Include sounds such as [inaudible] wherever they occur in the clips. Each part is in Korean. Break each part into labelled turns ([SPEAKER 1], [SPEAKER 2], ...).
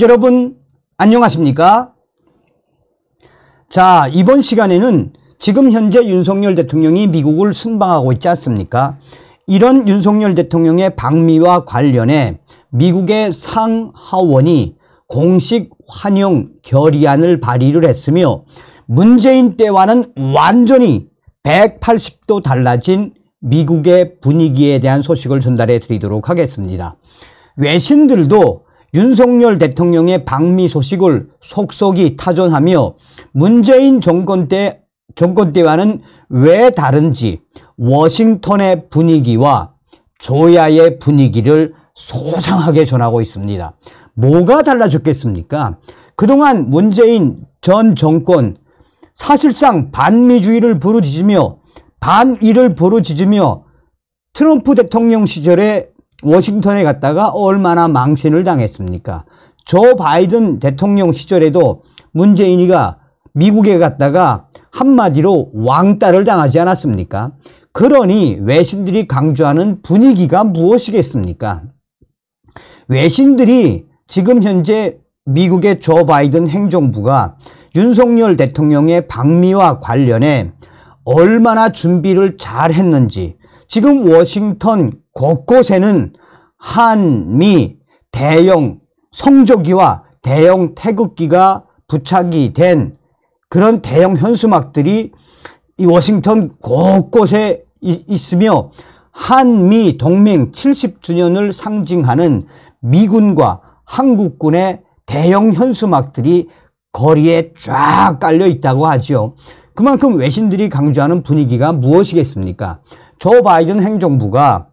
[SPEAKER 1] 여러분 안녕하십니까? 자 이번 시간에는 지금 현재 윤석열 대통령이 미국을 순방하고 있지 않습니까? 이런 윤석열 대통령의 방미와 관련해 미국의 상하원이 공식 환영 결의안을 발의를 했으며 문재인 때와는 완전히 180도 달라진 미국의 분위기에 대한 소식을 전달해 드리도록 하겠습니다. 외신들도 윤석열 대통령의 방미 소식을 속속이 타전하며 문재인 정권 때 정권 때와는 왜 다른지 워싱턴의 분위기와 조야의 분위기를 소상하게 전하고 있습니다. 뭐가 달라졌겠습니까? 그동안 문재인 전 정권 사실상 반미주의를 부르짖으며 반일을 부르짖으며 트럼프 대통령 시절에 워싱턴에 갔다가 얼마나 망신을 당했습니까? 조 바이든 대통령 시절에도 문재인이가 미국에 갔다가 한마디로 왕따를 당하지 않았습니까? 그러니 외신들이 강조하는 분위기가 무엇이겠습니까? 외신들이 지금 현재 미국의 조 바이든 행정부가 윤석열 대통령의 방미와 관련해 얼마나 준비를 잘 했는지 지금 워싱턴 곳곳에는 한미 대형 성조기와 대형 태극기가 부착이 된 그런 대형 현수막들이 이 워싱턴 곳곳에 있으며 한미 동맹 70주년을 상징하는 미군과 한국군의 대형 현수막들이 거리에 쫙 깔려 있다고 하죠 그만큼 외신들이 강조하는 분위기가 무엇이겠습니까? 조 바이든 행정부가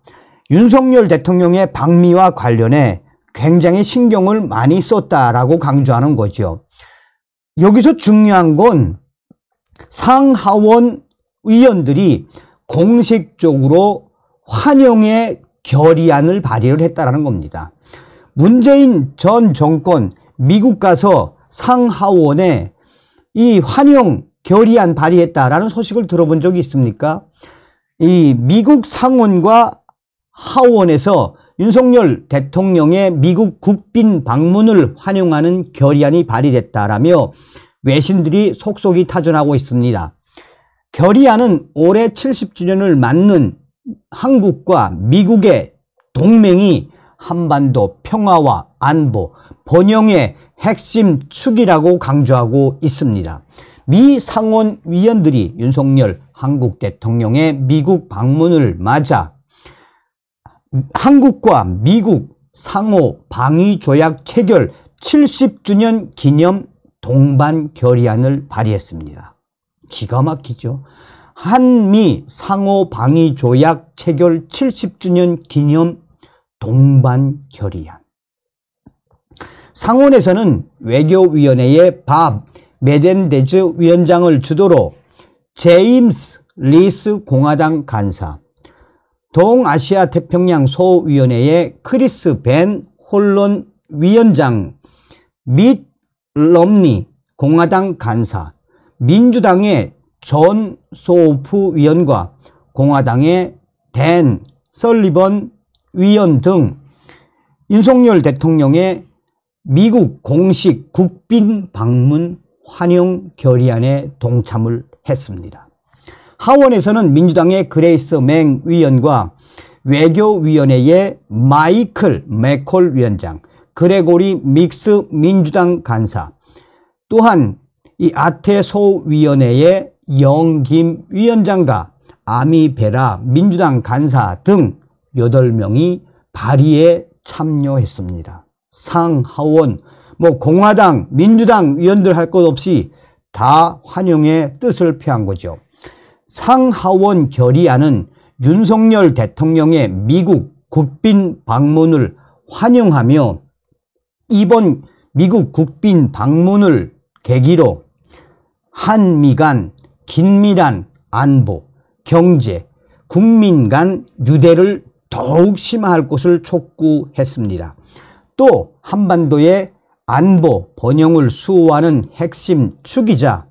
[SPEAKER 1] 윤석열 대통령의 방미와 관련해 굉장히 신경을 많이 썼다라고 강조하는 거죠. 여기서 중요한 건 상하원 의원들이 공식적으로 환영의 결의안을 발의를 했다라는 겁니다. 문재인 전 정권 미국 가서 상하원에 이 환영 결의안 발의했다라는 소식을 들어본 적이 있습니까? 이 미국 상원과 하원에서 윤석열 대통령의 미국 국빈 방문을 환영하는 결의안이 발의됐다라며 외신들이 속속이 타전하고 있습니다. 결의안은 올해 70주년을 맞는 한국과 미국의 동맹이 한반도 평화와 안보, 번영의 핵심 축이라고 강조하고 있습니다. 미 상원위원들이 윤석열 한국 대통령의 미국 방문을 맞아 한국과 미국 상호 방위조약 체결 70주년 기념 동반 결의안을 발의했습니다. 기가 막히죠. 한미 상호 방위 조약 체결 70주년 기념 동반 결의안. 상원에서는 외교위원회의 밥 메덴데즈 위원장을 주도로 제임스 리스 공화당 간사, 동아시아 태평양 소위원회의 크리스 벤 홀론 위원장 및 럼니 공화당 간사, 민주당의 존소프 위원과 공화당의 댄 설리번 위원 등 윤석열 대통령의 미국 공식 국빈 방문 환영 결의안에 동참을 했습니다. 하원에서는 민주당의 그레이스 맹 위원과 외교위원회의 마이클 맥콜 위원장, 그레고리 믹스 민주당 간사, 또한 이 아태소위원회의 영김 위원장과 아미베라 민주당 간사 등 8명이 발의에 참여했습니다. 상하원 뭐 공화당, 민주당 위원들 할 것 없이 다 환영의 뜻을 표한 거죠. 상하원 결의안은 윤석열 대통령의 미국 국빈 방문을 환영하며 이번 미국 국빈 방문을 계기로 한미 간 긴밀한 안보, 경제, 국민 간 유대를 더욱 심화할 것을 촉구했습니다. 또 한반도의 안보, 번영을 수호하는 핵심 축이자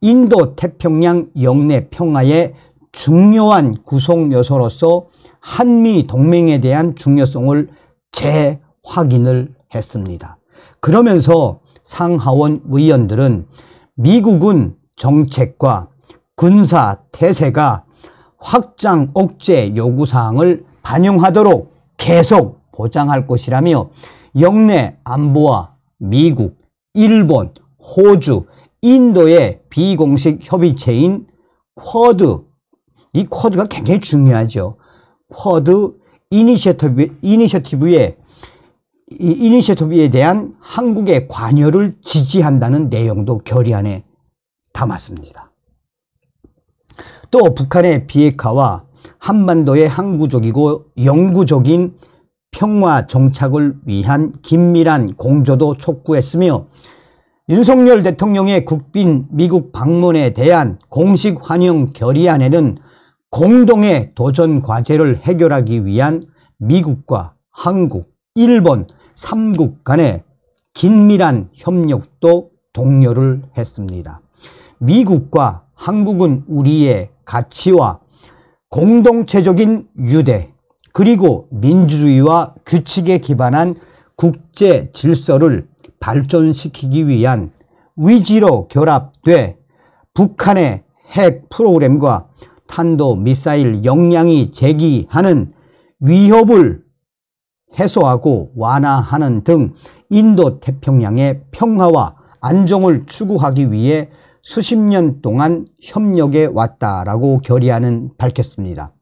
[SPEAKER 1] 인도 태평양 영내 평화의 중요한 구성 요소로서 한미 동맹에 대한 중요성을 재확인을 했습니다. 그러면서 상하원 의원들은 미국은 정책과 군사 태세가 확장 억제 요구사항을 반영하도록 계속 보장할 것이라며 영내 안보와 미국, 일본, 호주, 인도의 비공식 협의체인 쿼드. 이 쿼드가 굉장히 중요하죠. 쿼드 이니셔티브, 이니셔티브에 이 이니셔티브에 대한 한국의 관여를 지지한다는 내용도 결의안에 담았습니다. 또 북한의 비핵화와 한반도의 항구적이고 영구적인 평화 정착을 위한 긴밀한 공조도 촉구했으며 윤석열 대통령의 국빈 미국 방문에 대한 공식 환영 결의안에는 공동의 도전 과제를 해결하기 위한 미국과 한국, 일본 3국 간의 긴밀한 협력도 독려를 했습니다. 미국과 한국은 우리의 가치와 공동체적인 유대, 그리고 민주주의와 규칙에 기반한 국제 질서를 발전시키기 위한 위지로 결합돼 북한의 핵 프로그램과 탄도 미사일 역량이 제기하는 위협을 해소하고 완화하는 등 인도 태평양의 평화와 안정을 추구하기 위해 수십 년 동안 협력해 왔다라고 결의안은 밝혔습니다.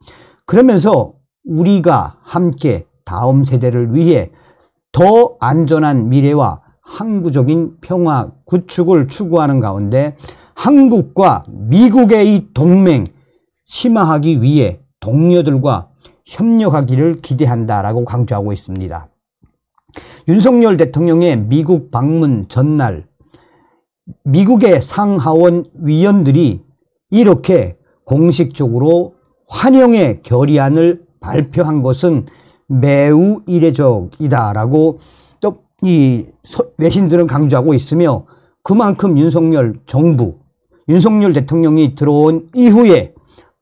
[SPEAKER 1] 그러면서 우리가 함께 다음 세대를 위해 더 안전한 미래와 항구적인 평화 구축을 추구하는 가운데 한국과 미국의 이 동맹 심화하기 위해 동료들과 협력하기를 기대한다라고 강조하고 있습니다. 윤석열 대통령의 미국 방문 전날 미국의 상하원 위원들이 이렇게 공식적으로 환영의 결의안을 발표한 것은 매우 이례적이다라고 또 이 외신들은 강조하고 있으며 그만큼 윤석열 정부, 윤석열 대통령이 들어온 이후에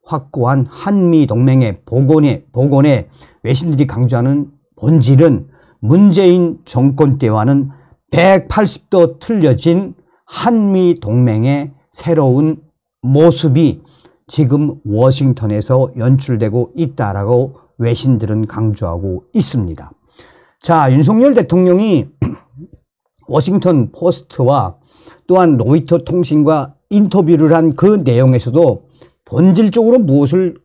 [SPEAKER 1] 확고한 한미 동맹의 복원에 복원에 외신들이 강조하는 본질은 문재인 정권 때와는 180도 틀려진 한미 동맹의 새로운 모습이 지금 워싱턴에서 연출되고 있다라고 외신들은 강조하고 있습니다. 자, 윤석열 대통령이 [clears throat] 워싱턴 포스트와 또한 로이터 통신과 인터뷰를 한 그 내용에서도 본질적으로 무엇을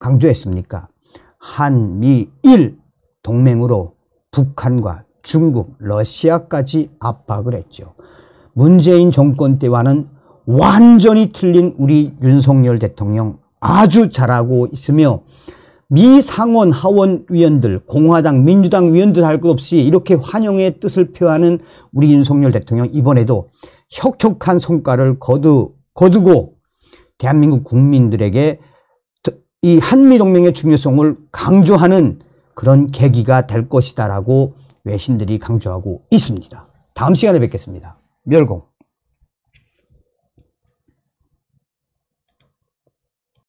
[SPEAKER 1] 강조했습니까? 한미일 동맹으로 북한과 중국, 러시아까지 압박을 했죠. 문재인 정권 때와는 완전히 틀린 우리 윤석열 대통령 아주 잘하고 있으며 미 상원 하원 위원들 공화당 민주당 위원들 할 것 없이 이렇게 환영의 뜻을 표하는 우리 윤석열 대통령 이번에도 혁혁한 성과를 거두, 거두고 대한민국 국민들에게 이 한미동맹의 중요성을 강조하는 그런 계기가 될 것이다라고 외신들이 강조하고 있습니다. 다음 시간에 뵙겠습니다. 멸공.